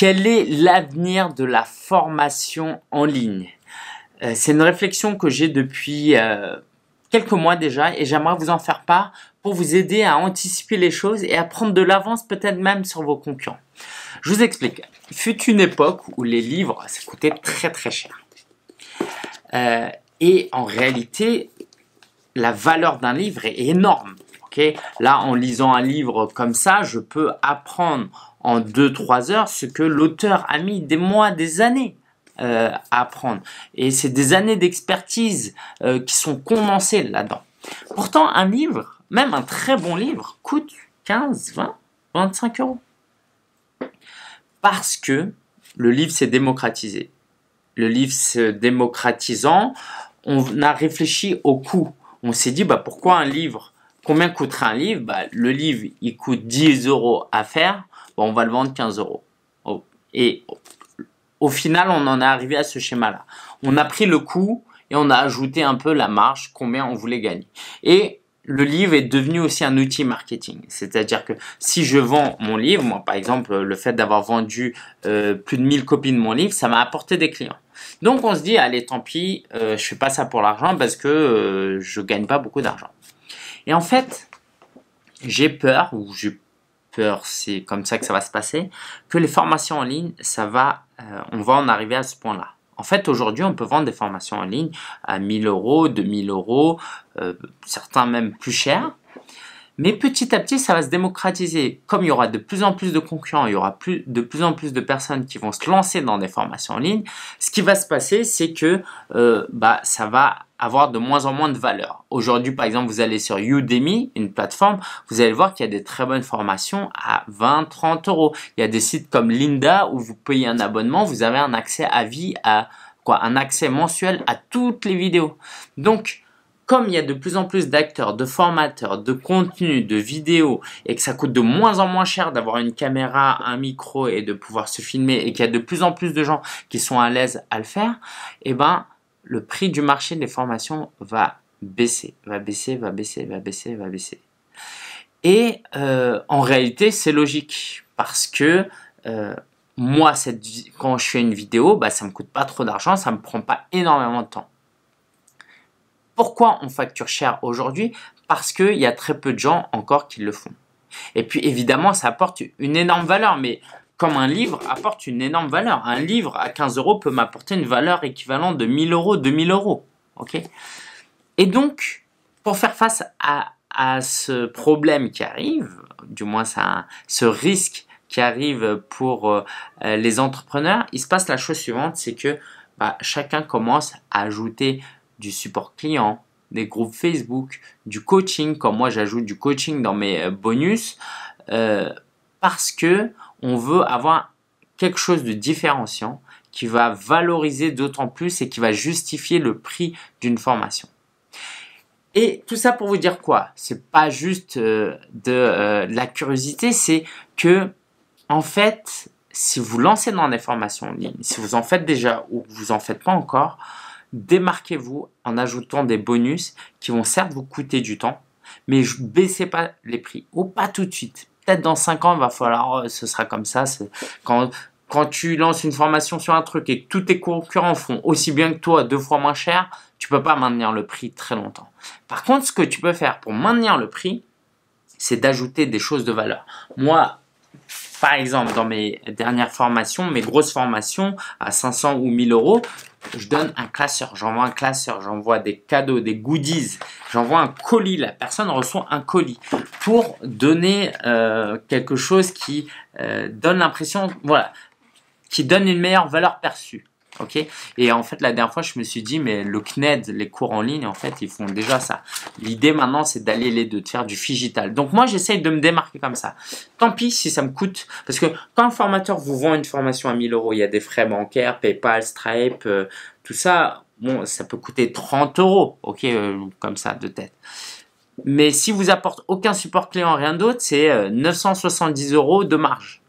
Quel est l'avenir de la formation en ligne euh, C'est une réflexion que j'ai depuis euh, quelques mois déjà et j'aimerais vous en faire part pour vous aider à anticiper les choses et à prendre de l'avance peut-être même sur vos concurrents. Je vous explique. Il fut une époque où les livres, ça coûtait très très cher. Euh, et en réalité, la valeur d'un livre est énorme. Ok Là, en lisant un livre comme ça, je peux apprendre en 2-3 heures ce que l'auteur a mis des mois, des années euh, à apprendre. Et c'est des années d'expertise euh, qui sont condensées là-dedans. Pourtant, un livre, même un très bon livre, coûte 15, 20, 25 euros. Parce que le livre s'est démocratisé. Le livre se démocratisant, on a réfléchi au coût. On s'est dit, bah, pourquoi un livre Combien coûterait un livre bah, Le livre, il coûte 10 euros à faire on va le vendre 15 euros. Oh. Et au final, on en est arrivé à ce schéma-là. On a pris le coût et on a ajouté un peu la marge, combien on voulait gagner. Et le livre est devenu aussi un outil marketing. C'est-à-dire que si je vends mon livre, moi par exemple, le fait d'avoir vendu euh, plus de 1000 copies de mon livre, ça m'a apporté des clients. Donc on se dit, allez, tant pis, je euh, je fais pas ça pour l'argent parce que je euh, je gagne pas beaucoup d'argent. Et en fait, j'ai peur ou j'ai peur, c'est comme ça que ça va se passer, que les formations en ligne, ça va, euh, on va en arriver à ce point-là. En fait, aujourd'hui, on peut vendre des formations en ligne à 1000 euros, 2000 euros, euh, certains même plus chers. Mais petit à petit, ça va se démocratiser. Comme il y aura de plus en plus de concurrents, il y aura plus, de plus en plus de personnes qui vont se lancer dans des formations en ligne, ce qui va se passer, c'est que euh, bah, ça va avoir de moins en moins de valeur. Aujourd'hui, par exemple, vous allez sur Udemy, une plateforme, vous allez voir qu'il y a des très bonnes formations à 20, 30 euros. Il y a des sites comme Linda où vous payez un abonnement, vous avez un accès à vie, à quoi, un accès mensuel à toutes les vidéos. Donc, comme il y a de plus en plus d'acteurs, de formateurs, de contenus, de vidéos, et que ça coûte de moins en moins cher d'avoir une caméra, un micro et de pouvoir se filmer, et qu'il y a de plus en plus de gens qui sont à l'aise à le faire, et eh ben, le prix du marché des formations va baisser, va baisser, va baisser, va baisser, va baisser. Et euh, en réalité, c'est logique, parce que euh, moi, quand je fais une vidéo, bah, ça me coûte pas trop d'argent, ça me prend pas énormément de temps. Pourquoi on facture cher aujourd'hui Parce qu'il y a très peu de gens encore qui le font. Et puis évidemment, ça apporte une énorme valeur, mais comme un livre apporte une énorme valeur. Un livre à 15 euros peut m'apporter une valeur équivalente de 1000 euros, 2000 euros. ok Et donc, pour faire face à, ce problème qui arrive, du moins ça, ce risque qui arrive pour euh, les entrepreneurs, il se passe la chose suivante, c'est que bah, chacun commence à ajouter du support client, des groupes Facebook, du coaching, comme moi j'ajoute du coaching dans mes euh, bonus, euh, parce que on veut avoir quelque chose de différenciant qui va valoriser d'autant plus et qui va justifier le prix d'une formation. Et tout ça pour vous dire quoi C'est pas juste euh, de, la curiosité, c'est que en fait, si vous lancez dans des formations en ligne, si vous en faites déjà ou vous en faites pas encore, démarquez-vous en ajoutant des bonus qui vont certes vous coûter du temps, mais baissez pas les prix, ou pas tout de suite. Peut-être dans cinq ans, il va falloir, euh, ce sera comme ça. Quand, tu lances une formation sur un truc et que tous tes concurrents font aussi bien que toi, deux fois moins cher, tu peux pas maintenir le prix très longtemps. Par contre, ce que tu peux faire pour maintenir le prix, c'est d'ajouter des choses de valeur. Moi, par exemple, dans mes dernières formations, mes grosses formations à 500 ou 1000 euros, je donne un classeur, j'envoie un classeur, j'envoie des cadeaux, des goodies, j'envoie un colis, la personne reçoit un colis pour donner euh, quelque chose qui euh, donne l'impression, voilà, qui donne une meilleure valeur perçue. Ok Et en fait, la dernière fois, je me suis dit, mais le CNED, les cours en ligne, en fait, ils font déjà ça. L'idée maintenant, c'est d'aller les deux, de faire du digital. Donc moi, j'essaye de me démarquer comme ça. Tant pis si ça me coûte, parce que quand un formateur vous vend une formation à 1000 euros, il y a des frais bancaires, PayPal, Stripe, euh, tout ça. Bon, ça peut coûter 30 euros, ok, euh, comme ça, de tête. Mais si vous apporte aucun support client, rien d'autre, c'est 970 euh, euros de marge.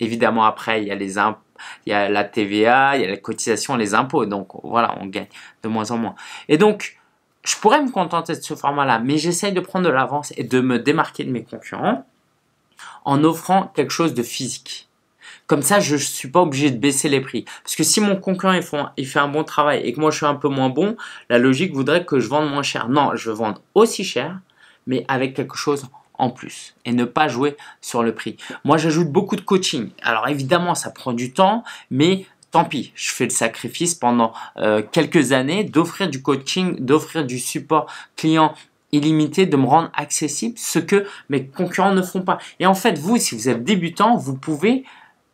Évidemment, après, il y a les impôts il y a la TVA, il y a la cotisation, les impôts. Donc voilà, on gagne de moins en moins. Et donc, je pourrais me contenter de ce format-là, mais j'essaye de prendre de l'avance et de me démarquer de mes concurrents en offrant quelque chose de physique. Comme ça, je ne suis pas obligé de baisser les prix. Parce que si mon concurrent il fait, un, bon travail et que moi je suis un peu moins bon, la logique voudrait que je vende moins cher. Non, je vends aussi cher, mais avec quelque chose en plus et ne pas jouer sur le prix. Moi, j'ajoute beaucoup de coaching. Alors évidemment, ça prend du temps, mais tant pis, je fais le sacrifice pendant euh, quelques années d'offrir du coaching, d'offrir du support client illimité, de me rendre accessible, ce que mes concurrents ne font pas. Et en fait, vous, si vous êtes débutant, vous pouvez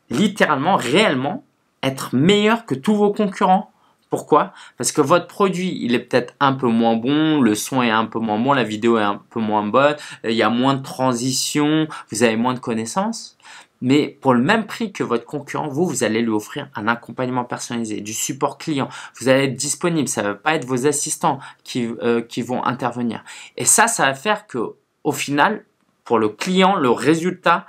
littéralement, réellement, être meilleur que tous vos concurrents pourquoi Parce que votre produit, il est peut-être un peu moins bon, le son est un peu moins bon, la vidéo est un peu moins bonne, euh, il y a moins de transition, vous avez moins de connaissances. Mais pour le même prix que votre concurrent, vous, vous allez lui offrir un accompagnement personnalisé, du support client. Vous allez être disponible. Ça ne va pas être vos assistants euh, qui, vont intervenir. Et ça, ça va faire que, au final, pour le client, le résultat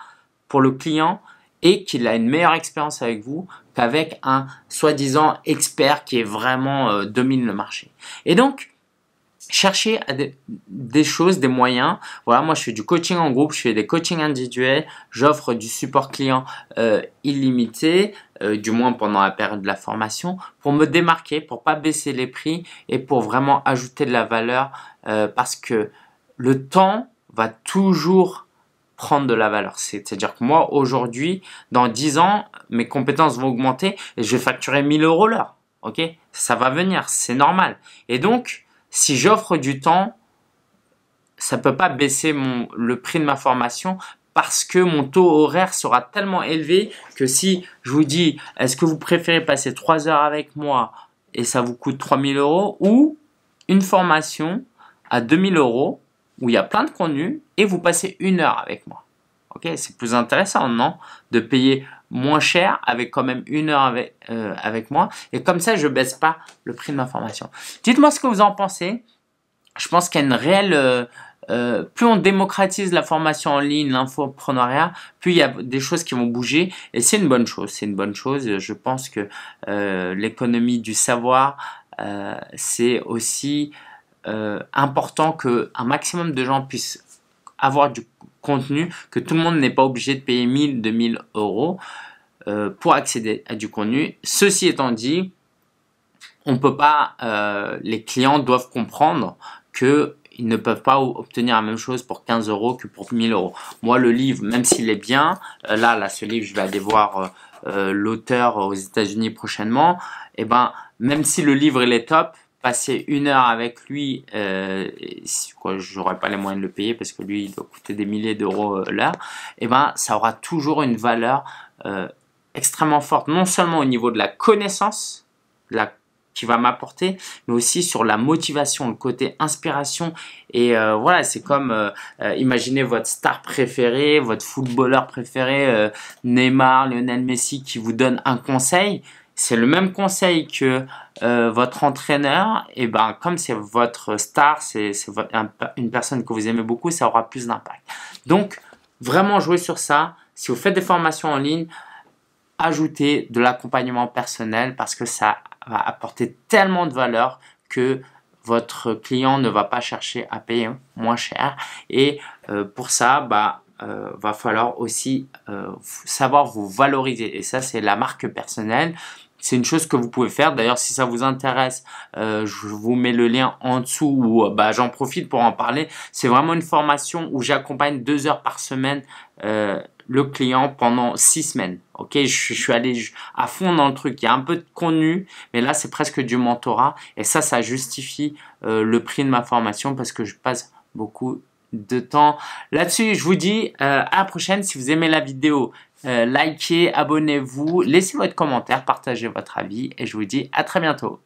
pour le client, est qu'il a une meilleure expérience avec vous qu'avec un soi-disant expert qui est vraiment euh, domine le marché. Et donc, chercher des, choses, des moyens. Voilà, moi je fais du coaching en groupe, je fais des coachings individuels, j'offre du support client euh, illimité, euh, du moins pendant la période de la formation, pour me démarquer, pour pas baisser les prix et pour vraiment ajouter de la valeur parce que le temps va toujours prendre de la valeur. C'est-à-dire que moi, aujourd'hui, dans 10 ans, mes compétences vont augmenter et je vais facturer 1000 euros l'heure. Ok Ça va venir, c'est normal. Et donc, si j'offre du temps, ça ne peut pas baisser mon, le prix de ma formation parce que mon taux horaire sera tellement élevé que si je vous dis est-ce que vous préférez passer 3 heures avec moi et ça vous coûte 3000 euros ou une formation à 2000 euros où il y a plein de contenus, et vous passez une heure avec moi. Ok, c'est plus intéressant, non De payer moins cher avec quand même une heure avec, euh, avec moi. Et comme ça, je ne baisse pas le prix de ma formation. Dites-moi ce que vous en pensez. Je pense qu'il y a une réelle... Euh, euh, plus on démocratise la formation en ligne, l'infopreneuriat, plus il y a des choses qui vont bouger et c'est une bonne chose. C'est une bonne chose. Je pense que l'économie du savoir, c'est aussi euh, important que un maximum de gens puissent avoir du contenu, que tout le monde n'est pas obligé de payer 1000, 2000 euros euh, pour accéder à du contenu. Ceci étant dit, on peut pas, euh, les clients doivent comprendre que ils ne peuvent pas obtenir la même chose pour 15 euros que pour 1000 euros. Moi, le livre, même s'il est bien, là, là, ce livre, je vais aller voir l'auteur aux États-Unis prochainement. Et eh ben, même si le livre il est top, passer une heure avec lui, euh, quoi, j'aurais pas les moyens de le payer parce que lui, il doit coûter des milliers d'euros l'heure, et eh ben, ça aura toujours une valeur euh, extrêmement forte, non seulement au niveau de la connaissance, la qui va m'apporter, mais aussi sur la motivation, le côté inspiration. Et euh, voilà, c'est comme, euh, imaginez votre star préférée, votre footballeur préféré, Neymar, Lionel Messi, qui vous donne un conseil c'est le même conseil que euh, votre entraîneur, et ben comme c'est votre star, c'est une personne que vous aimez beaucoup, ça aura plus d'impact. Donc vraiment jouer sur ça. Si vous faites des formations en ligne, ajoutez de l'accompagnement personnel parce que ça va apporter tellement de valeur que votre client ne va pas chercher à payer moins cher. Et euh, pour ça, bah, euh, va falloir aussi savoir vous valoriser. Et ça, c'est la marque personnelle. C'est une chose que vous pouvez faire. D'ailleurs, si ça vous intéresse, euh, je vous mets le lien en dessous ou euh, bah, j'en profite pour en parler. C'est vraiment une formation où j'accompagne deux heures par semaine euh, le client pendant six semaines. Ok, je, suis allé à fond dans le truc. Il y a un peu de contenu, mais là c'est presque du mentorat et ça, ça justifie le prix de ma formation parce que je passe beaucoup de temps là-dessus. Je vous dis à la prochaine si vous aimez la vidéo. Euh, likez, abonnez-vous, laissez votre commentaire, partagez votre avis et je vous dis à très bientôt.